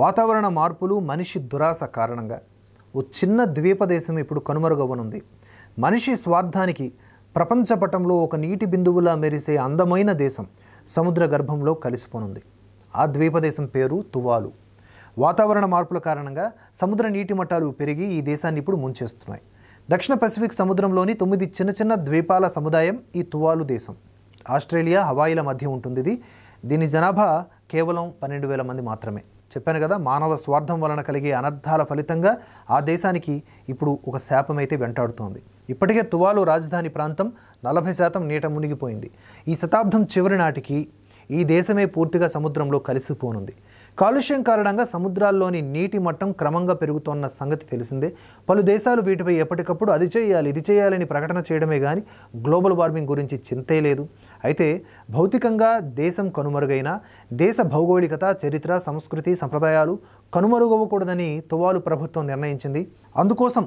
వాతావరణ మార్పులు మనిషి దురాశ కారణంగా ఓ చిన్న ద్వీపదేశం ఇప్పుడు కనుమరుగవనుంది మనిషి స్వార్థానికి పటంలో ఒక నీటి బిందువులా మెరిసే అందమైన దేశం సముద్ర గర్భంలో కలిసిపోనుంది ఆ ద్వీపదేశం పేరు తువాలు వాతావరణ మార్పుల కారణంగా సముద్ర నీటి మట్టాలు పెరిగి ఈ దేశాన్ని ఇప్పుడు ముంచేస్తున్నాయి దక్షిణ పసిఫిక్ సముద్రంలోని తొమ్మిది చిన్న చిన్న ద్వీపాల సముదాయం ఈ తువాలు దేశం ఆస్ట్రేలియా హవాయిల మధ్య ఉంటుంది ఇది దీని జనాభా కేవలం పన్నెండు వేల మంది మాత్రమే చెప్పాను కదా మానవ స్వార్థం వలన కలిగే అనర్థాల ఫలితంగా ఆ దేశానికి ఇప్పుడు ఒక శాపమైతే వెంటాడుతోంది ఇప్పటికే తువాలు రాజధాని ప్రాంతం నలభై శాతం నీట మునిగిపోయింది ఈ శతాబ్దం చివరి నాటికి ఈ దేశమే పూర్తిగా సముద్రంలో కలిసిపోనుంది కాలుష్యం కారణంగా సముద్రాల్లోని నీటి మట్టం క్రమంగా పెరుగుతోన్న సంగతి తెలిసిందే పలు దేశాలు వీటిపై ఎప్పటికప్పుడు అది చేయాలి ఇది చేయాలని ప్రకటన చేయడమే కానీ గ్లోబల్ వార్మింగ్ గురించి చింతే లేదు అయితే భౌతికంగా దేశం కనుమరుగైన దేశ భౌగోళికత చరిత్ర సంస్కృతి సంప్రదాయాలు కనుమరుగవ్వకూడదని తువాలు ప్రభుత్వం నిర్ణయించింది అందుకోసం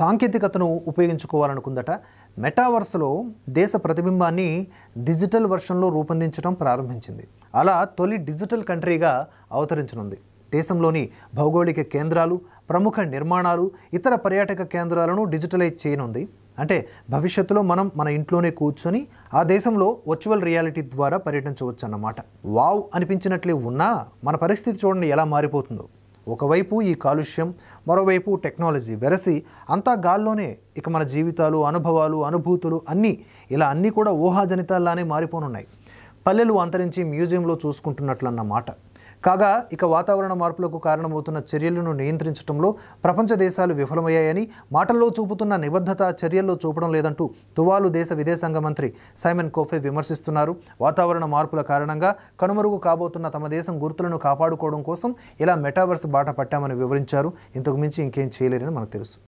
సాంకేతికతను ఉపయోగించుకోవాలనుకుందట మెటావర్స్లో దేశ ప్రతిబింబాన్ని డిజిటల్ వర్షన్లో రూపొందించడం ప్రారంభించింది అలా తొలి డిజిటల్ కంట్రీగా అవతరించనుంది దేశంలోని భౌగోళిక కేంద్రాలు ప్రముఖ నిర్మాణాలు ఇతర పర్యాటక కేంద్రాలను డిజిటలైజ్ చేయనుంది అంటే భవిష్యత్తులో మనం మన ఇంట్లోనే కూర్చొని ఆ దేశంలో వర్చువల్ రియాలిటీ ద్వారా పర్యటించవచ్చు అన్నమాట వావ్ అనిపించినట్లే ఉన్నా మన పరిస్థితి చూడండి ఎలా మారిపోతుందో ఒకవైపు ఈ కాలుష్యం మరోవైపు టెక్నాలజీ వెరసి అంతా గాల్లోనే ఇక మన జీవితాలు అనుభవాలు అనుభూతులు అన్నీ ఇలా అన్నీ కూడా ఊహాజనితాల్లానే మారిపోనున్నాయి పల్లెలు అంతరించి మ్యూజియంలో చూసుకుంటున్నట్లు అన్నమాట కాగా ఇక వాతావరణ మార్పులకు కారణమవుతున్న చర్యలను నియంత్రించడంలో ప్రపంచ దేశాలు విఫలమయ్యాయని మాటల్లో చూపుతున్న నిబద్ధత చర్యల్లో చూపడం లేదంటూ తువాలు దేశ విదేశాంగ మంత్రి సైమన్ కోఫే విమర్శిస్తున్నారు వాతావరణ మార్పుల కారణంగా కనుమరుగు కాబోతున్న తమ దేశం గుర్తులను కాపాడుకోవడం కోసం ఇలా మెటావర్స్ బాట పట్టామని వివరించారు ఇంతకు మించి ఇంకేం చేయలేరని మనకు తెలుసు